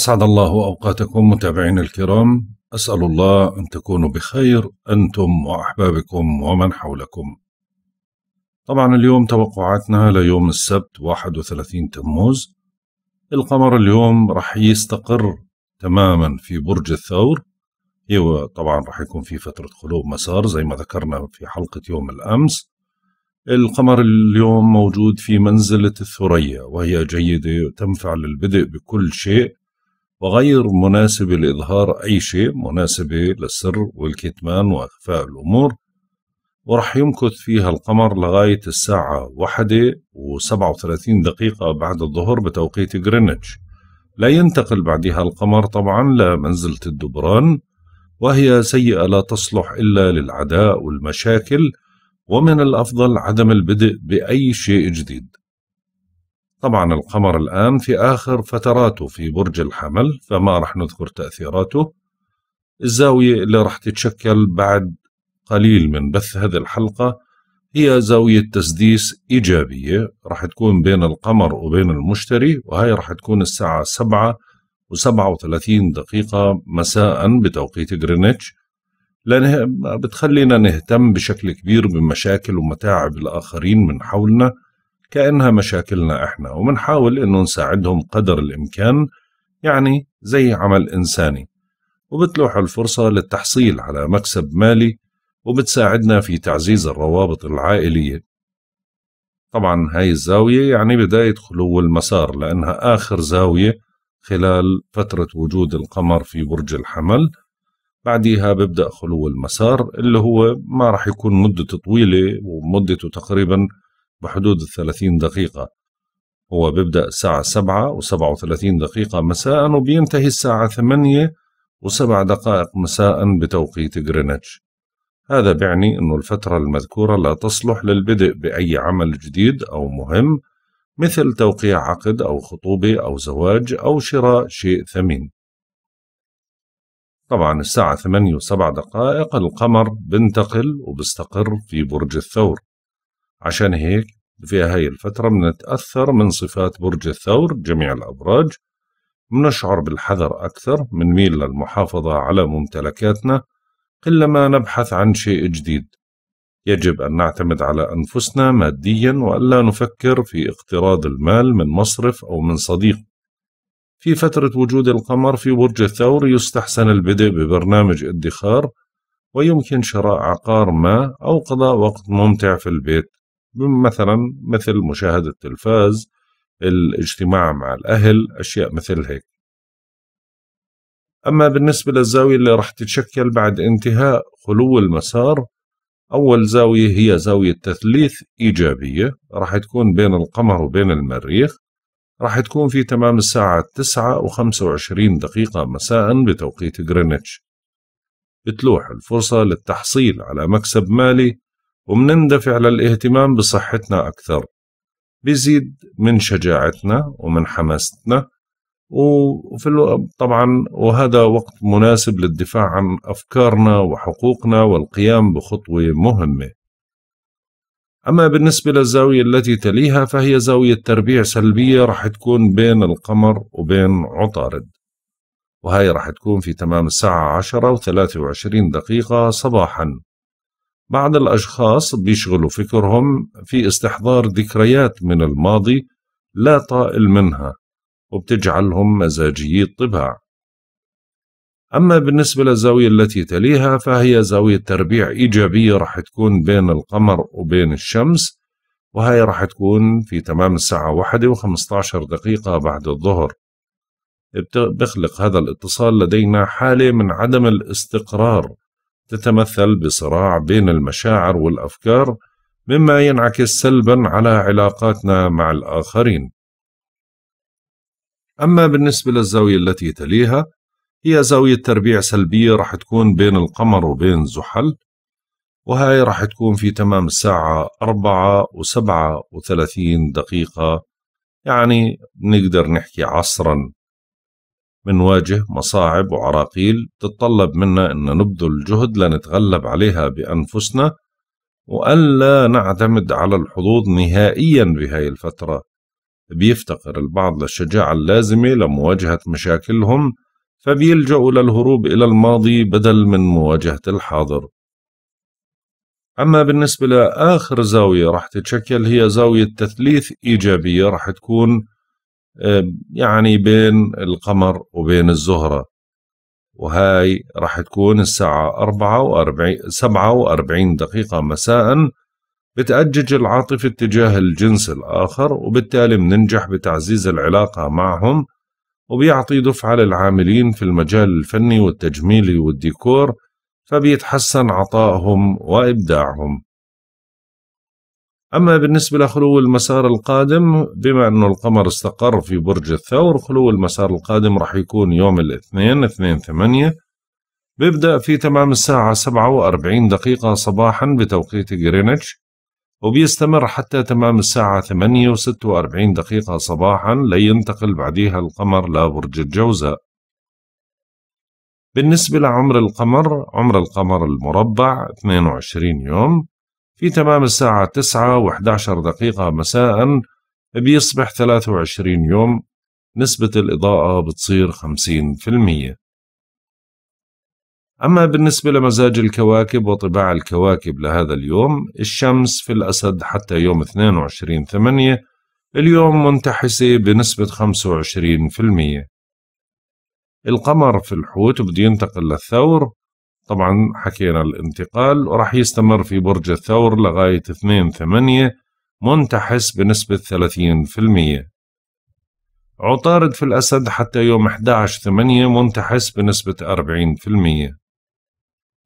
أسعد الله أوقاتكم متابعينا الكرام أسأل الله أن تكونوا بخير أنتم وأحبابكم ومن حولكم طبعا اليوم توقعاتنا ليوم السبت 31 تموز القمر اليوم رح يستقر تماما في برج الثور هو طبعا رح يكون في فترة خلو مسار زي ما ذكرنا في حلقة يوم الأمس القمر اليوم موجود في منزلة الثريا وهي جيدة وتنفع للبدء بكل شيء وغير مناسبة لإظهار أي شيء مناسبة للسر والكتمان وإخفاء الأمور ورح يمكث فيها القمر لغاية الساعة واحدة وسبعة وثلاثين دقيقة بعد الظهر بتوقيت غرينتش لا ينتقل بعدها القمر طبعا لمنزلة الدبران وهي سيئة لا تصلح إلا للعداء والمشاكل ومن الأفضل عدم البدء بأي شيء جديد طبعا القمر الآن في آخر فتراته في برج الحمل فما رح نذكر تأثيراته الزاوية اللي رح تتشكل بعد قليل من بث هذه الحلقة هي زاوية تسديس إيجابية رح تكون بين القمر وبين المشتري وهي رح تكون الساعة سبعة و وثلاثين دقيقة مساء بتوقيت غرينتش لأنها بتخلينا نهتم بشكل كبير بمشاكل ومتاعب الآخرين من حولنا كأنها مشاكلنا إحنا وبنحاول إنه نساعدهم قدر الإمكان يعني زي عمل إنساني وبتلوح الفرصة للتحصيل على مكسب مالي وبتساعدنا في تعزيز الروابط العائلية طبعا هاي الزاوية يعني بداية خلو المسار لأنها آخر زاوية خلال فترة وجود القمر في برج الحمل بعديها ببدأ خلو المسار اللي هو ما راح يكون مدة طويلة ومدته تقريبا بحدود الثلاثين دقيقة هو بيبدأ الساعة سبعة وسبعة وثلاثين دقيقة مساء وبينتهي الساعة ثمانية وسبع دقائق مساء بتوقيت غرينتش هذا بيعني أن الفترة المذكورة لا تصلح للبدء بأي عمل جديد أو مهم مثل توقيع عقد أو خطوبة أو زواج أو شراء شيء ثمين طبعا الساعة ثمانية وسبع دقائق القمر بنتقل وبستقر في برج الثور عشان هيك في هاي الفترة بنتأثر من صفات برج الثور جميع الأبراج بنشعر بالحذر أكثر ميل للمحافظة على ممتلكاتنا قلما نبحث عن شيء جديد يجب أن نعتمد على أنفسنا ماديا وألا نفكر في اقتراض المال من مصرف أو من صديق في فترة وجود القمر في برج الثور يستحسن البدء ببرنامج ادخار ويمكن شراء عقار ما أو قضاء وقت ممتع في البيت مثلا مثل مشاهدة التلفاز الاجتماع مع الأهل أشياء مثل هيك أما بالنسبة للزاوية اللي راح تتشكل بعد انتهاء خلو المسار أول زاوية هي زاوية تثليث إيجابية راح تكون بين القمر وبين المريخ راح تكون في تمام الساعة 9 و25 دقيقة مساء بتوقيت غرينتش بتلوح الفرصة للتحصيل على مكسب مالي ومنندفع للاهتمام بصحتنا أكثر بيزيد من شجاعتنا ومن حماستنا وفي طبعا وهذا وقت مناسب للدفاع عن أفكارنا وحقوقنا والقيام بخطوة مهمة أما بالنسبة للزاوية التي تليها فهي زاوية تربيع سلبية رح تكون بين القمر وبين عطارد وهي رح تكون في تمام الساعة عشرة وثلاثة وعشرين دقيقة صباحا بعض الأشخاص بيشغلوا فكرهم في استحضار ذكريات من الماضي لا طائل منها وبتجعلهم مزاجيي الطباع أما بالنسبة للزاوية التي تليها فهي زاوية تربيع إيجابية رح تكون بين القمر وبين الشمس وهي رح تكون في تمام الساعة واحدة وخمسة عشر دقيقة بعد الظهر بخلق هذا الاتصال لدينا حالة من عدم الاستقرار تتمثل بصراع بين المشاعر والافكار مما ينعكس سلبا على علاقاتنا مع الاخرين اما بالنسبه للزاويه التي تليها هي زاويه تربيع سلبيه رح تكون بين القمر وبين زحل وهاي رح تكون في تمام الساعة أربعة وسبعة وثلاثين دقيقة يعني نقدر نحكي عصرا منواجه مصاعب وعراقيل تتطلب منا أن نبذل جهد لنتغلب عليها بأنفسنا وألا نعتمد على الحظوظ نهائيا بهاي الفترة بيفتقر البعض للشجاعة اللازمة لمواجهة مشاكلهم فبيلجأوا للهروب إلى الماضي بدل من مواجهة الحاضر أما بالنسبة لآخر زاوية رح تتشكل هي زاوية تثليث إيجابية رح تكون يعني بين القمر وبين الزهرة وهاي راح تكون الساعة 44 47 دقيقة مساء بتأجج العاطفة تجاه الجنس الآخر وبالتالي بننجح بتعزيز العلاقة معهم وبيعطي دفعة للعاملين في المجال الفني والتجميلي والديكور فبيتحسن عطائهم وإبداعهم أما بالنسبة لخلو المسار القادم بما أنه القمر استقر في برج الثور خلو المسار القادم راح يكون يوم الاثنين اثنين ثمانية بيبدأ في تمام الساعة سبعة وأربعين دقيقة صباحا بتوقيت جرينتش وبيستمر حتى تمام الساعة ثمانية و وأربعين دقيقة صباحا لينتقل بعديها القمر لبرج الجوزاء بالنسبة لعمر القمر عمر القمر المربع 22 يوم في تمام الساعة 9 و11 دقيقة مساء بيصبح 23 يوم نسبة الإضاءة بتصير 50% أما بالنسبة لمزاج الكواكب وطباع الكواكب لهذا اليوم الشمس في الأسد حتى يوم 22 8 اليوم منتحسة بنسبة 25% القمر في الحوت بده ينتقل للثور طبعا حكينا الانتقال وراح يستمر في برج الثور لغاية 2 8 منتحس بنسبة 30% عطارد في الأسد حتى يوم 11 8 منتحس بنسبة 40%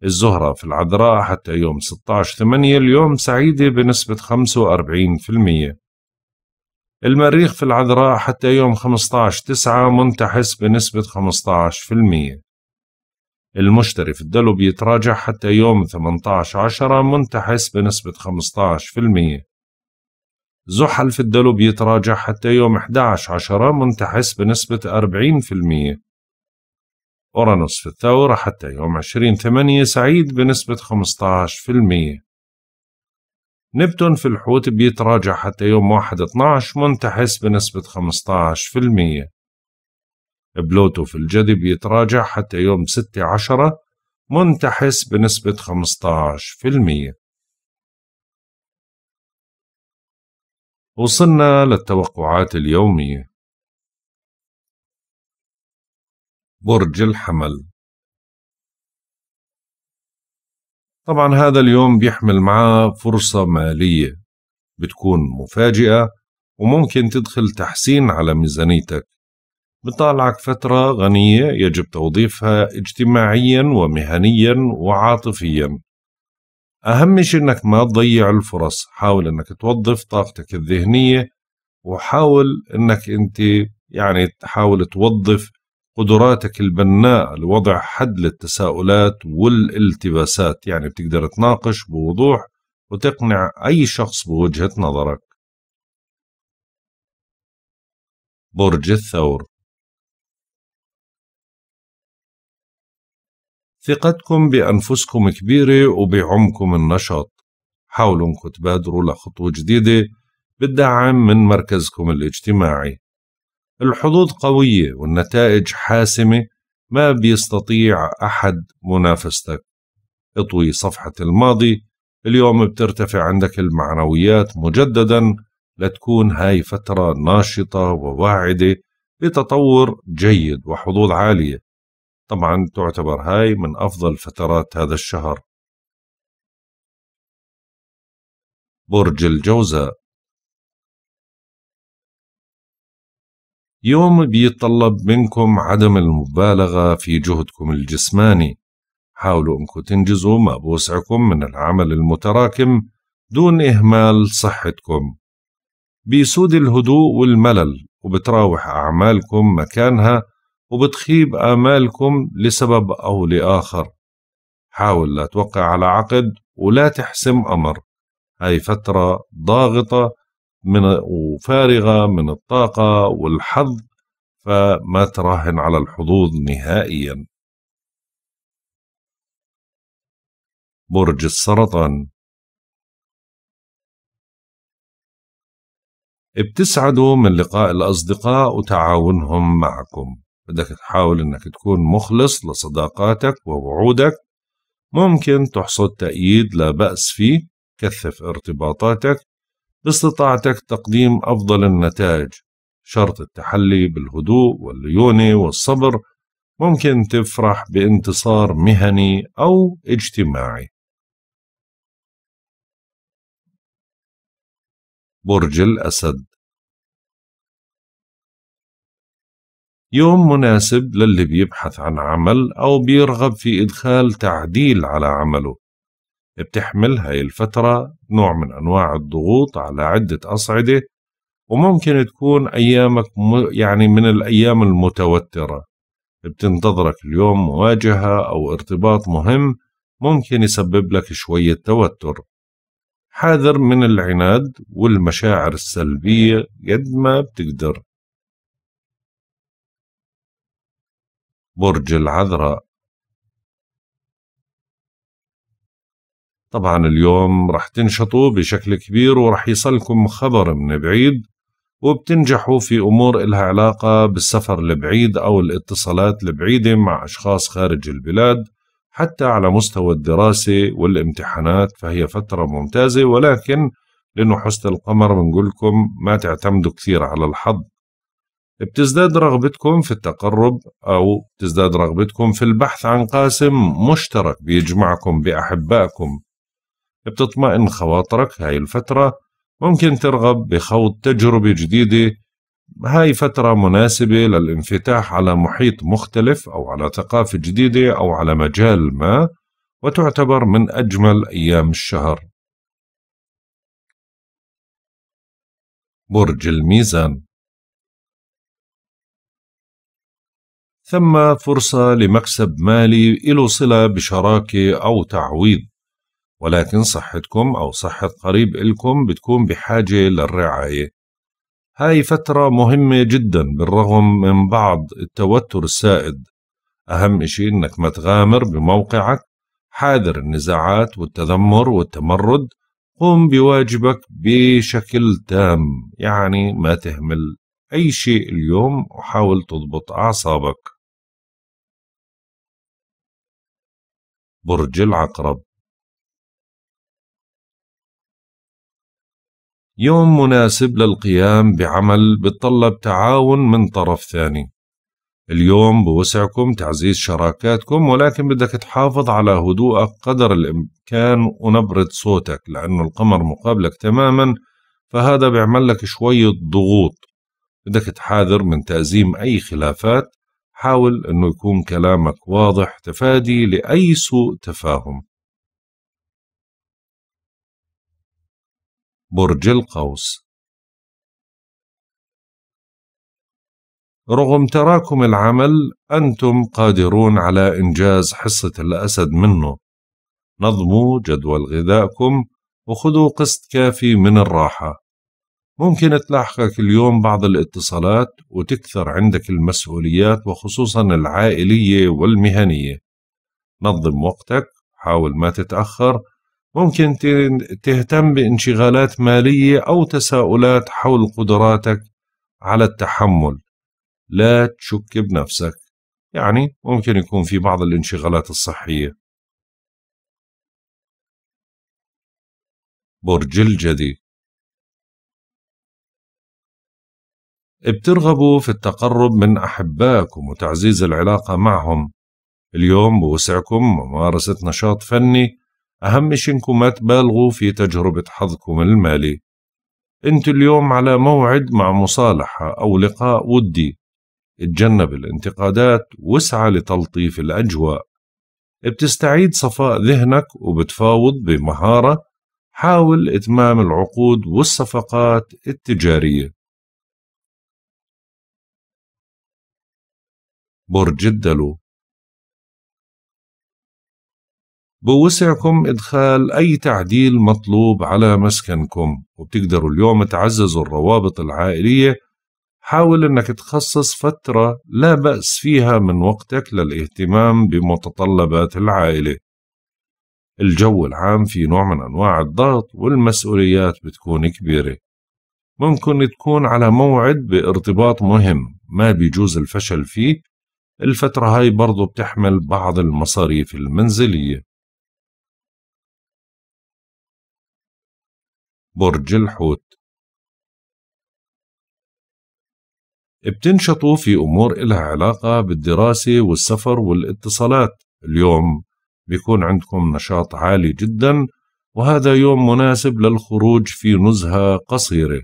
الزهرة في العذراء حتى يوم 16 8 اليوم سعيدة بنسبة 45% المريخ في العذراء حتى يوم 15 9 منتحس بنسبة المية المشتري في الدلو بيتراجع حتى يوم 18 عشرة منتحس بنسبة 15% زحل في الدلو بيتراجع حتى يوم 11 عشرة منتحس بنسبة 40% أورانوس في الثورة حتى يوم 20 ثمانية سعيد بنسبة 15% نبتون في الحوت بيتراجع حتى يوم 1 12 منتحس بنسبة 15% بلوتو في الجذب يتراجع حتى يوم 6 عشرة منتحس بنسبة 15% وصلنا للتوقعات اليومية برج الحمل طبعا هذا اليوم بيحمل معاه فرصة مالية بتكون مفاجئة وممكن تدخل تحسين على ميزانيتك بطالعك فترة غنية يجب توظيفها اجتماعيا ومهنيا وعاطفيا أهم شيء أنك ما تضيع الفرص حاول أنك توظف طاقتك الذهنية وحاول أنك أنت يعني تحاول توظف قدراتك البناءة لوضع حد للتساؤلات والالتباسات يعني بتقدر تناقش بوضوح وتقنع أي شخص بوجهة نظرك برج الثور ثقتكم بأنفسكم كبيرة وبعمكم النشاط حاولوا انكم تبادروا لخطوة جديدة بالدعم من مركزكم الاجتماعي الحظوظ قوية والنتائج حاسمة ما بيستطيع أحد منافستك اطوي صفحة الماضي اليوم بترتفع عندك المعنويات مجددا لتكون هاي فترة ناشطة وواعدة لتطور جيد وحظوظ عالية طبعا تعتبر هاي من أفضل فترات هذا الشهر برج الجوزاء يوم بيتطلب منكم عدم المبالغة في جهدكم الجسماني حاولوا أنكم تنجزوا ما بوسعكم من العمل المتراكم دون إهمال صحتكم بيسود الهدوء والملل وبتراوح أعمالكم مكانها وبتخيب آمالكم لسبب أو لآخر حاول لا توقع على عقد ولا تحسم أمر هاي فترة ضاغطة من وفارغة من الطاقة والحظ فما تراهن على الحظوظ نهائيا برج السرطان بتسعدوا من لقاء الأصدقاء وتعاونهم معكم بدك تحاول انك تكون مخلص لصداقاتك ووعودك ممكن تحصد تأييد لا بأس فيه كثف ارتباطاتك باستطاعتك تقديم أفضل النتائج شرط التحلي بالهدوء والليونة والصبر ممكن تفرح بانتصار مهني أو اجتماعي برج الأسد يوم مناسب للي بيبحث عن عمل أو بيرغب في إدخال تعديل على عمله بتحمل هاي الفترة نوع من أنواع الضغوط على عدة أصعدة وممكن تكون أيامك يعني من الأيام المتوترة بتنتظرك اليوم مواجهة أو ارتباط مهم ممكن يسبب لك شوية توتر حاذر من العناد والمشاعر السلبية قد ما بتقدر برج العذراء طبعا اليوم رح تنشطوا بشكل كبير ورح يصلكم خبر من بعيد وبتنجحوا في أمور إلها علاقة بالسفر البعيد أو الاتصالات البعيدة مع أشخاص خارج البلاد حتى على مستوى الدراسة والامتحانات فهي فترة ممتازة ولكن لأنه حسن القمر بنقول لكم ما تعتمدوا كثير على الحظ بتزداد رغبتكم في التقرب أو تزداد رغبتكم في البحث عن قاسم مشترك بيجمعكم بأحبائكم بتطمئن خواطرك هاي الفترة ممكن ترغب بخوض تجربة جديدة هاي فترة مناسبة للانفتاح على محيط مختلف أو على ثقافة جديدة أو على مجال ما وتعتبر من أجمل أيام الشهر برج الميزان ثم فرصة لمكسب مالي له صلة بشراكة أو تعويض ولكن صحتكم أو صحة قريب إلكم بتكون بحاجة للرعاية هاي فترة مهمة جدا بالرغم من بعض التوتر السائد أهم إشي إنك ما تغامر بموقعك حاذر النزاعات والتذمر والتمرد قم بواجبك بشكل تام يعني ما تهمل أي شيء اليوم وحاول تضبط أعصابك برج العقرب يوم مناسب للقيام بعمل بتطلب تعاون من طرف ثاني اليوم بوسعكم تعزيز شراكاتكم ولكن بدك تحافظ على هدوءك قدر الإمكان ونبرة صوتك لأنه القمر مقابلك تماما فهذا بيعمل لك شوية ضغوط بدك تحاذر من تأزيم أي خلافات حاول أنه يكون كلامك واضح تفادي لأي سوء تفاهم برج القوس رغم تراكم العمل أنتم قادرون على إنجاز حصة الأسد منه نظموا جدول غذائكم وخذوا قسط كافي من الراحة ممكن تلاحقك اليوم بعض الاتصالات وتكثر عندك المسؤوليات وخصوصا العائلية والمهنية نظم وقتك حاول ما تتأخر ممكن تهتم بانشغالات مالية أو تساؤلات حول قدراتك على التحمل لا تشك بنفسك يعني ممكن يكون في بعض الانشغالات الصحية برج الجدي بترغبوا في التقرب من أحبائكم وتعزيز العلاقة معهم اليوم بوسعكم ممارسة نشاط فني أهم شي إنكم ما تبالغوا في تجربة حظكم المالي أنت اليوم على موعد مع مصالحة أو لقاء ودي اتجنب الانتقادات واسعى لتلطيف الأجواء بتستعيد صفاء ذهنك وبتفاوض بمهارة حاول إتمام العقود والصفقات التجارية برج الدلو بوسعكم إدخال أي تعديل مطلوب على مسكنكم وبتقدروا اليوم تعززوا الروابط العائلية حاول أنك تخصص فترة لا بأس فيها من وقتك للاهتمام بمتطلبات العائلة الجو العام في نوع من أنواع الضغط والمسؤوليات بتكون كبيرة ممكن تكون على موعد بارتباط مهم ما بيجوز الفشل فيه الفترة هاي برضو بتحمل بعض المصاريف المنزلية برج الحوت بتنشطوا في أمور إلها علاقة بالدراسة والسفر والاتصالات اليوم بيكون عندكم نشاط عالي جدا وهذا يوم مناسب للخروج في نزهة قصيرة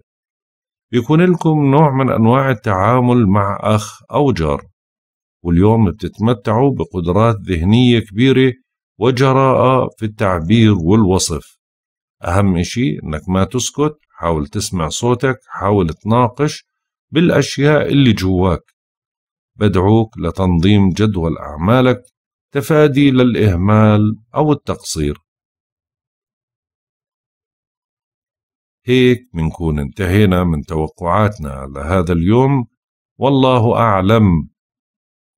بيكون لكم نوع من أنواع التعامل مع أخ أو جار واليوم بتتمتعوا بقدرات ذهنية كبيرة وجراءة في التعبير والوصف أهم شيء أنك ما تسكت حاول تسمع صوتك حاول تناقش بالأشياء اللي جواك بدعوك لتنظيم جدول أعمالك تفادي للإهمال أو التقصير هيك منكون انتهينا من توقعاتنا لهذا اليوم والله أعلم